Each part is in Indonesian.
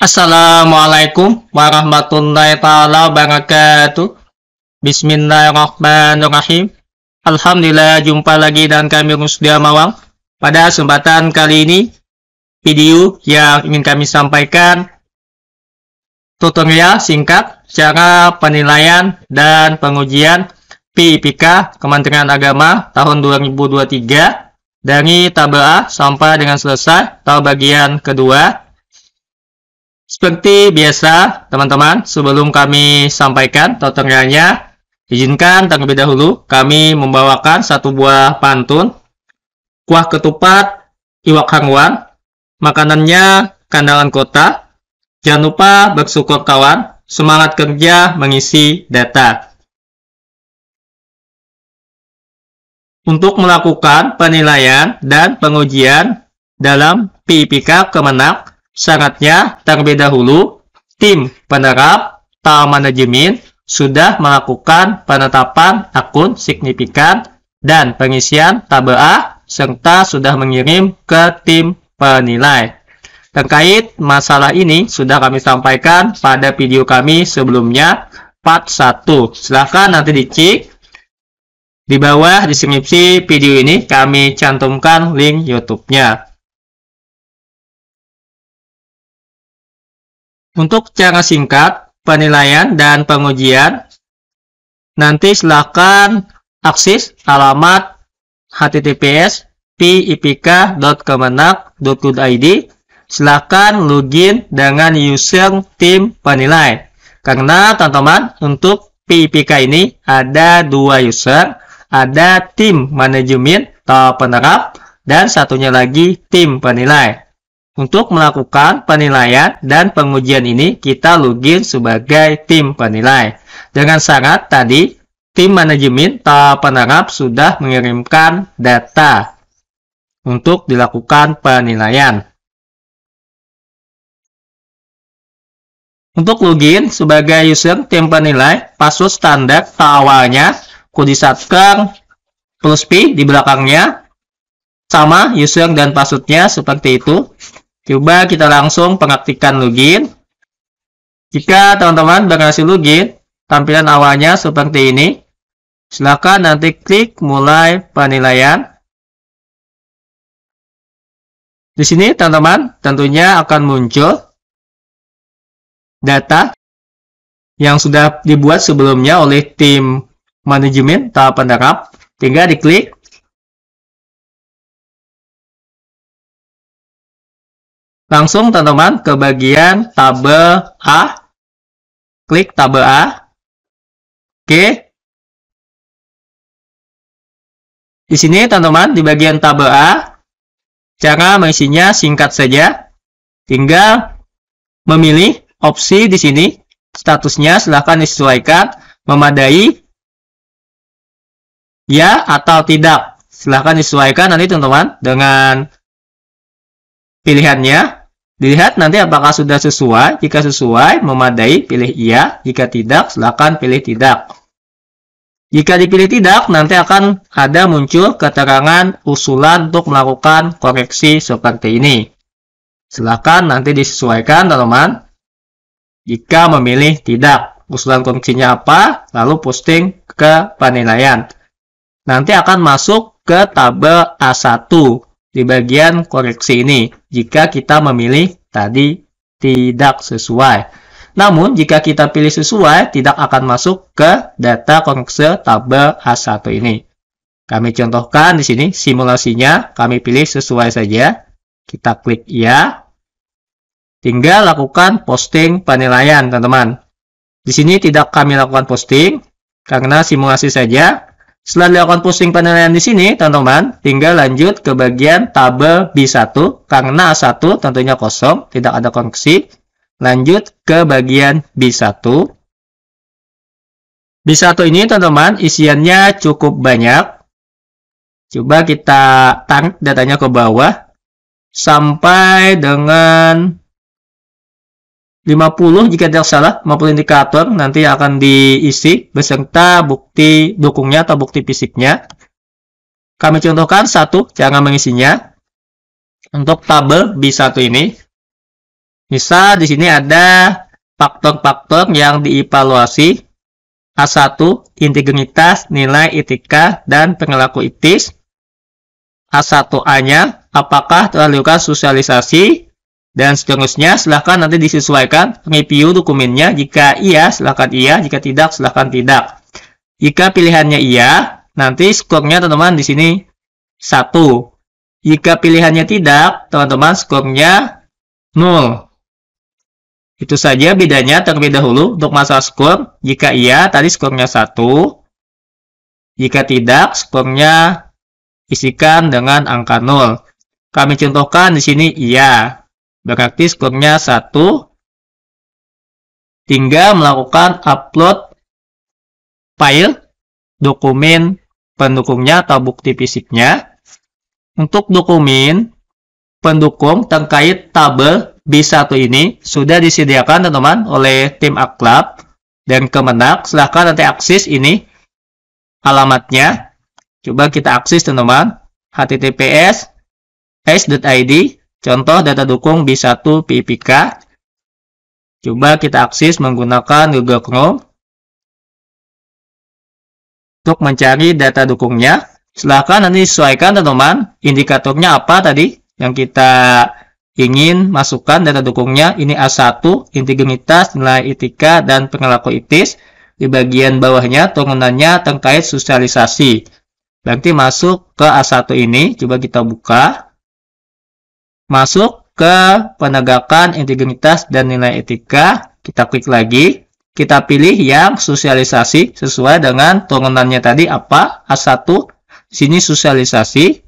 Assalamualaikum warahmatullahi taala wabarakatuh. Bismillahirrahmanirrahim. Alhamdulillah jumpa lagi dan kami Rusdia Mawang. Pada kesempatan kali ini video yang ingin kami sampaikan tutorial singkat cara penilaian dan pengujian PIPK Kementerian Agama tahun 2023 dari tabel A sampai dengan selesai atau bagian kedua seperti biasa, teman-teman, sebelum kami sampaikan tutorialnya, izinkan terlebih dahulu kami membawakan satu buah pantun. Kuah ketupat iwak hangwan, makanannya kandangan kota. Jangan lupa bersyukur kawan, semangat kerja mengisi data. Untuk melakukan penilaian dan pengujian dalam PIPK Kemenak, Syaratnya, terlebih dahulu, tim penerap taman manajemen sudah melakukan penetapan akun signifikan dan pengisian tabel A serta sudah mengirim ke tim penilai. Terkait masalah ini sudah kami sampaikan pada video kami sebelumnya part 1. Silahkan nanti dicek. Di bawah deskripsi video ini kami cantumkan link YouTube-nya. Untuk cara singkat, penilaian dan pengujian, nanti silakan akses alamat https pipk.kemenak.go.id silakan login dengan user tim penilai karena teman-teman untuk PIPK ini ada dua user ada tim manajemen atau penerap dan satunya lagi tim penilai untuk melakukan penilaian dan pengujian ini, kita login sebagai tim penilai. Dengan syarat tadi, tim manajemen atau penerap sudah mengirimkan data untuk dilakukan penilaian. Untuk login sebagai user tim penilai, password standar awalnya, satker plus P di belakangnya, sama user dan passwordnya seperti itu. Coba kita langsung pengaktifkan login. Jika teman-teman berhasil login, tampilan awalnya seperti ini. Silakan nanti klik mulai penilaian. Di sini teman-teman tentunya akan muncul data yang sudah dibuat sebelumnya oleh tim manajemen tahap penerap. Tinggal diklik Langsung teman-teman ke bagian tabel A. Klik tabel A. Oke. Di sini teman-teman di bagian tabel A, cara mengisinya singkat saja. Tinggal memilih opsi di sini. Statusnya silahkan disesuaikan memadai ya atau tidak. Silahkan disesuaikan nanti teman-teman dengan pilihannya. Dilihat nanti apakah sudah sesuai. Jika sesuai, memadai, pilih iya. Jika tidak, silakan pilih tidak. Jika dipilih tidak, nanti akan ada muncul keterangan usulan untuk melakukan koreksi seperti ini. Silakan nanti disesuaikan, teman-teman. Jika memilih tidak, usulan koreksinya apa, lalu posting ke penilaian. Nanti akan masuk ke tabel A1 di bagian koreksi ini jika kita memilih tadi tidak sesuai. Namun, jika kita pilih sesuai, tidak akan masuk ke data konekse tabel A1 ini. Kami contohkan di sini simulasinya, kami pilih sesuai saja. Kita klik ya. Tinggal lakukan posting penilaian, teman-teman. Di sini tidak kami lakukan posting, karena simulasi saja. Setelah dilakukan pusing penilaian di sini, teman-teman, tinggal lanjut ke bagian tabel B1, karena A1 tentunya kosong, tidak ada koneksi. Lanjut ke bagian B1. B1 ini, teman-teman, isiannya cukup banyak. Coba kita tarik datanya ke bawah, sampai dengan 50 jika tidak salah, 50 indikator nanti akan diisi beserta bukti dukungnya atau bukti fisiknya. Kami contohkan satu jangan mengisinya. Untuk tabel B1 ini, bisa di sini ada faktor-faktor yang dievaluasi. A1, integritas, nilai etika, dan perilaku etis. A1A-nya, apakah telah dilakukan sosialisasi dan seterusnya. Silahkan nanti disesuaikan review dokumennya. Jika iya, silahkan iya. Jika tidak, silahkan tidak. Jika pilihannya iya, nanti skornya teman-teman di sini 1. Jika pilihannya tidak, teman-teman skornya nol. Itu saja bedanya terlebih dahulu untuk masalah skor. Jika iya, tadi skornya satu. Jika tidak, skornya isikan dengan angka nol. Kami contohkan di sini iya. Berarti skornya 1. Tinggal Melakukan upload file dokumen pendukungnya atau bukti fisiknya. Untuk dokumen pendukung terkait tabel B1 ini sudah disediakan teman-teman oleh tim Aklab dan Kemenak. Silahkan nanti akses ini alamatnya. Coba kita akses teman-teman. https s.id Contoh data dukung B1 PIPK. Coba kita akses menggunakan Google Chrome. Untuk mencari data dukungnya, silahkan nanti sesuaikan teman-teman indikatornya apa tadi yang kita ingin masukkan data dukungnya. Ini A1, integritas, nilai etika, dan perilaku etis. Di bagian bawahnya turunannya terkait sosialisasi. Berarti masuk ke A1 ini, coba kita buka masuk ke penegakan integritas dan nilai etika. Kita klik lagi. Kita pilih yang sosialisasi sesuai dengan turunannya tadi apa? A1. sini sosialisasi.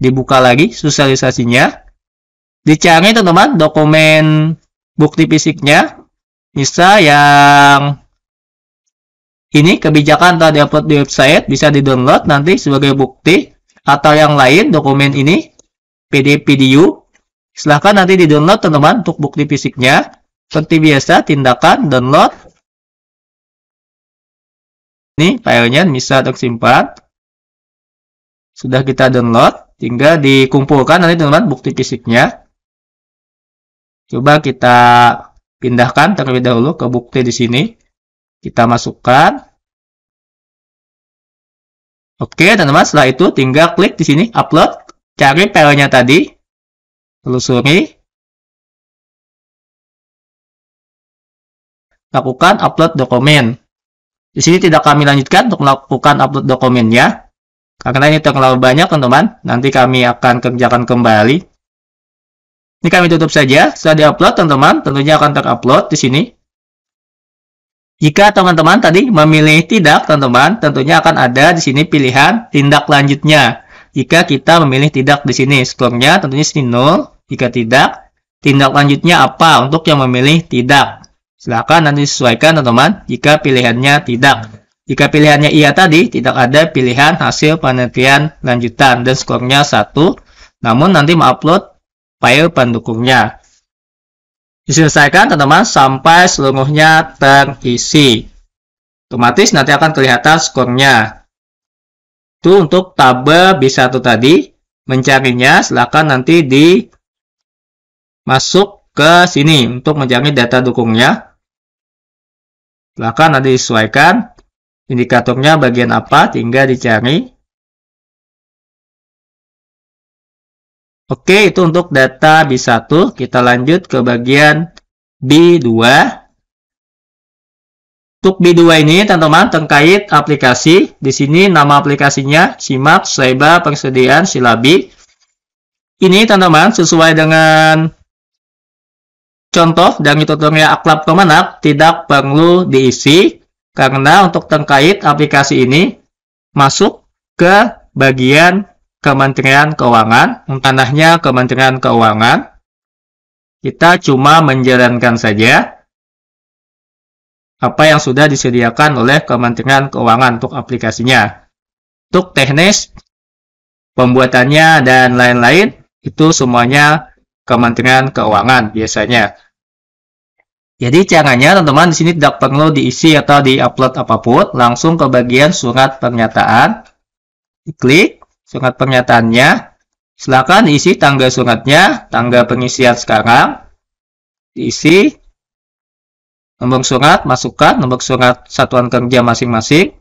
Dibuka lagi sosialisasinya. Dicari teman-teman dokumen bukti fisiknya. Bisa yang ini kebijakan telah diupload di website bisa di download nanti sebagai bukti atau yang lain dokumen ini PDPDU. Silahkan nanti di-download teman-teman untuk bukti fisiknya. Seperti biasa, tindakan download. Ini filenya bisa tersimpan. Sudah kita download, tinggal dikumpulkan nanti teman-teman bukti fisiknya. Coba kita pindahkan terlebih dahulu ke bukti di sini. Kita masukkan. Oke, teman-teman, setelah itu tinggal klik di sini upload. Cari filenya tadi, telusuri, lakukan upload dokumen. Di sini tidak kami lanjutkan untuk melakukan upload dokumennya, karena ini terlalu banyak teman-teman, nanti kami akan kerjakan kembali. Ini kami tutup saja, setelah diupload teman-teman, tentunya akan terupload di sini. Jika teman-teman tadi memilih tidak, teman-teman, tentunya akan ada di sini pilihan tindak lanjutnya. Jika kita memilih tidak di sini, skornya tentunya sini 0. Jika tidak, tindak lanjutnya apa untuk yang memilih tidak? Silahkan nanti sesuaikan teman-teman jika pilihannya tidak. Jika pilihannya iya tadi, tidak ada pilihan hasil penelitian lanjutan dan skornya 1. Namun nanti mengupload file pendukungnya. Diselesaikan teman-teman sampai seluruhnya terisi. Otomatis nanti akan kelihatan skornya itu untuk tabel B1 tadi mencarinya silahkan nanti di masuk ke sini untuk mencari data dukungnya silahkan nanti disesuaikan indikatornya bagian apa tinggal dicari Oke, itu untuk data B1. Kita lanjut ke bagian B2. Untuk B2 ini teman-teman terkait aplikasi. Di sini nama aplikasinya simak Seba Persediaan Silabi. Ini teman-teman sesuai dengan contoh dari tutorial Aklab Kemenak tidak perlu diisi karena untuk terkait aplikasi ini masuk ke bagian Kementerian Keuangan, tanahnya Kementerian Keuangan. Kita cuma menjalankan saja apa yang sudah disediakan oleh Kementerian Keuangan untuk aplikasinya. Untuk teknis, pembuatannya, dan lain-lain, itu semuanya Kementerian Keuangan biasanya. Jadi caranya teman-teman di sini tidak perlu diisi atau diupload apapun, langsung ke bagian surat pernyataan. Klik surat pernyataannya. Silakan isi tanggal suratnya, tanggal pengisian sekarang. Diisi Nomor surat, masukkan nomor surat satuan kerja masing-masing.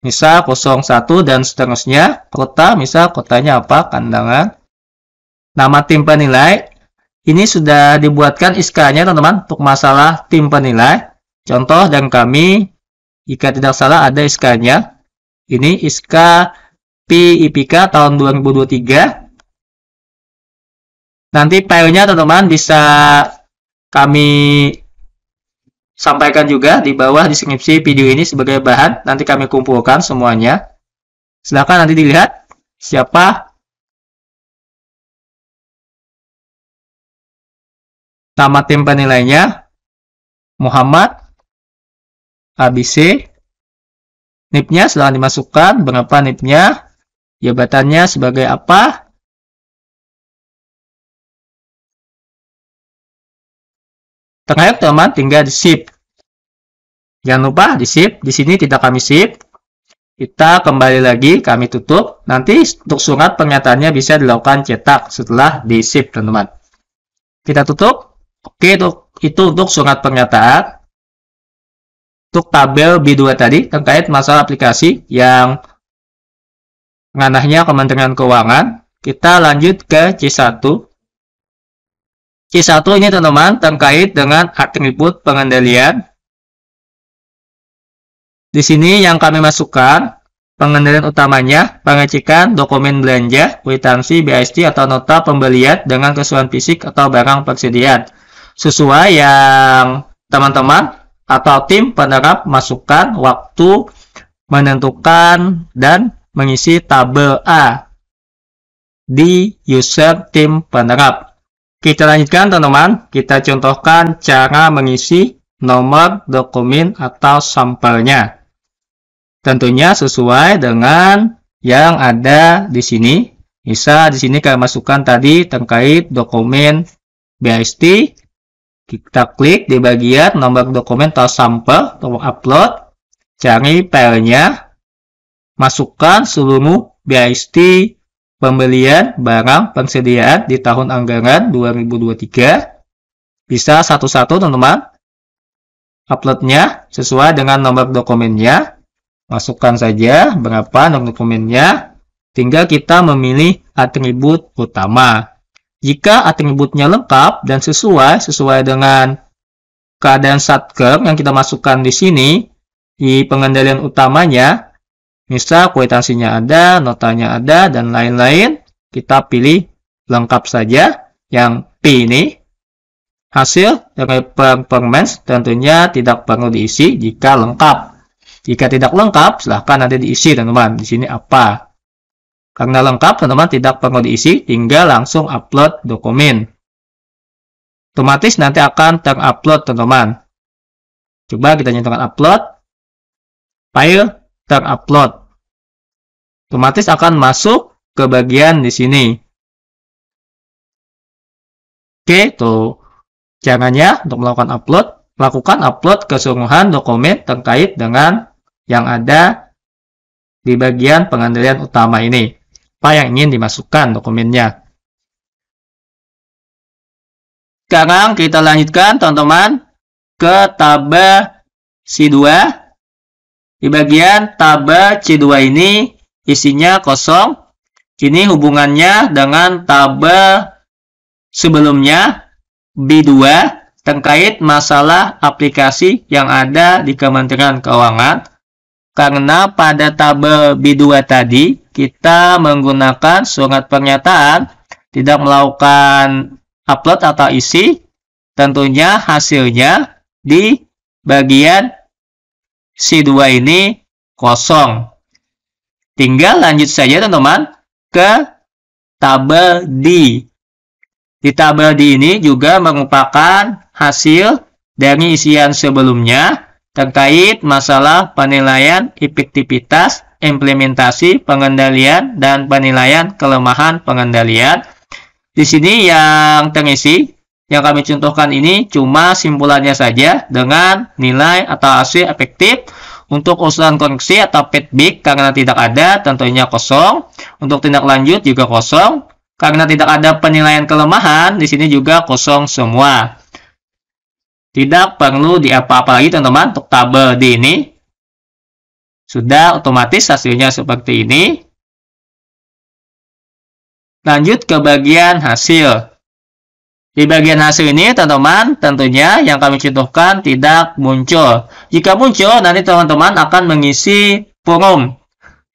Misal 01 dan seterusnya. Kota, misal kotanya apa? Kandangan. Nama tim penilai. Ini sudah dibuatkan iskanya teman-teman untuk masalah tim penilai. Contoh dan kami, jika tidak salah ada SK-nya. Ini SK PIPK tahun 2023. Nanti filenya teman-teman bisa kami sampaikan juga di bawah deskripsi video ini sebagai bahan. Nanti kami kumpulkan semuanya. Silahkan nanti dilihat siapa nama tim penilainya. Muhammad ABC. NIP-nya silahkan dimasukkan berapa NIP-nya, jabatannya sebagai apa, Terakhir teman tinggal di shift. Jangan lupa di shift, di sini tidak kami shift. Kita kembali lagi, kami tutup. Nanti untuk surat pernyataannya bisa dilakukan cetak setelah di shift teman-teman. Kita tutup. Oke, itu, itu untuk surat pernyataan. Untuk tabel B2 tadi terkait masalah aplikasi yang ranahnya Kementerian Keuangan. Kita lanjut ke C1. C1 ini teman-teman terkait dengan atribut pengendalian. Di sini yang kami masukkan pengendalian utamanya pengecekan dokumen belanja, kwitansi, BST atau nota pembelian dengan kesesuaian fisik atau barang persediaan. Sesuai yang teman-teman atau tim penerap masukkan waktu menentukan dan mengisi tabel A di user tim penerap. Kita lanjutkan teman-teman, kita contohkan cara mengisi nomor dokumen atau sampelnya. Tentunya sesuai dengan yang ada di sini. Bisa di sini kalian masukkan tadi terkait dokumen B.I.S.T. Kita klik di bagian nomor dokumen atau sampel, tombol upload, cari filenya, masukkan seluruh B.I.S.T pembelian barang persediaan di tahun anggaran 2023. Bisa satu-satu teman-teman. Uploadnya sesuai dengan nomor dokumennya. Masukkan saja berapa nomor dokumennya. Tinggal kita memilih atribut utama. Jika atributnya lengkap dan sesuai sesuai dengan keadaan satker yang kita masukkan di sini, di pengendalian utamanya, Misal kuitansinya ada, notanya ada, dan lain-lain. Kita pilih lengkap saja. Yang P ini hasil dari performance tentunya tidak perlu diisi jika lengkap. Jika tidak lengkap, silahkan nanti diisi teman-teman. Di sini apa? Karena lengkap, teman-teman tidak perlu diisi, tinggal langsung upload dokumen. Otomatis nanti akan terupload teman-teman. Coba kita nyatakan upload, file, terupload otomatis akan masuk ke bagian di sini. Oke, tuh. Caranya untuk melakukan upload, lakukan upload keseluruhan dokumen terkait dengan yang ada di bagian pengendalian utama ini. Apa yang ingin dimasukkan dokumennya. Sekarang kita lanjutkan, teman-teman, ke tab C2. Di bagian tab C2 ini, isinya kosong. Ini hubungannya dengan tabel sebelumnya B2 terkait masalah aplikasi yang ada di Kementerian Keuangan. Karena pada tabel B2 tadi, kita menggunakan surat pernyataan, tidak melakukan upload atau isi, tentunya hasilnya di bagian C2 ini kosong. Tinggal lanjut saja teman-teman ke tabel D. Di tabel D ini juga merupakan hasil dari isian sebelumnya terkait masalah penilaian efektivitas, implementasi pengendalian, dan penilaian kelemahan pengendalian. Di sini yang terisi, yang kami contohkan ini cuma simpulannya saja dengan nilai atau hasil efektif untuk usulan koneksi atau petbik karena tidak ada tentunya kosong. Untuk tindak lanjut juga kosong. Karena tidak ada penilaian kelemahan, di sini juga kosong semua. Tidak perlu diapa-apa lagi teman-teman untuk tabel di ini. Sudah otomatis hasilnya seperti ini. Lanjut ke bagian hasil. Di bagian hasil ini, teman-teman, tentunya yang kami contohkan tidak muncul. Jika muncul, nanti teman-teman akan mengisi forum.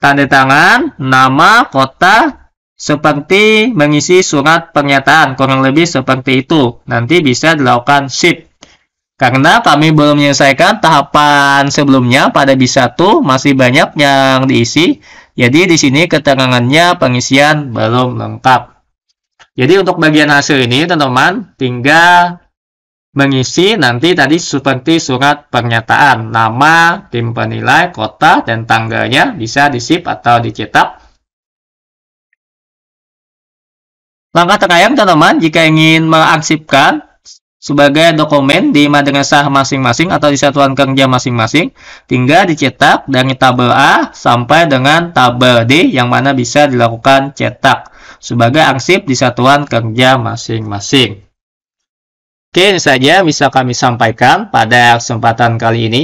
Tanda tangan, nama, kota, seperti mengisi surat pernyataan, kurang lebih seperti itu. Nanti bisa dilakukan shift. Karena kami belum menyelesaikan tahapan sebelumnya pada B1, masih banyak yang diisi. Jadi di sini keterangannya pengisian belum lengkap. Jadi untuk bagian hasil ini teman-teman tinggal mengisi nanti tadi seperti surat pernyataan nama, tim penilai, kota, dan tanggalnya bisa disip atau dicetak. Langkah terakhir teman-teman jika ingin mengarsipkan sebagai dokumen di madrasah masing-masing atau di satuan kerja masing-masing tinggal dicetak dari tabel A sampai dengan tabel D yang mana bisa dilakukan cetak sebagai arsip di satuan kerja masing-masing. Oke, ini saja bisa kami sampaikan pada kesempatan kali ini.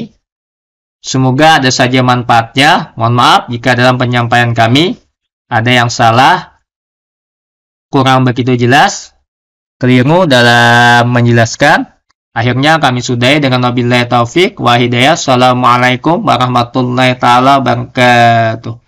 Semoga ada saja manfaatnya. Mohon maaf jika dalam penyampaian kami ada yang salah, kurang begitu jelas, keliru dalam menjelaskan. Akhirnya kami sudahi dengan wabillahi taufik wa hidayah. Assalamualaikum warahmatullahi taala wabarakatuh.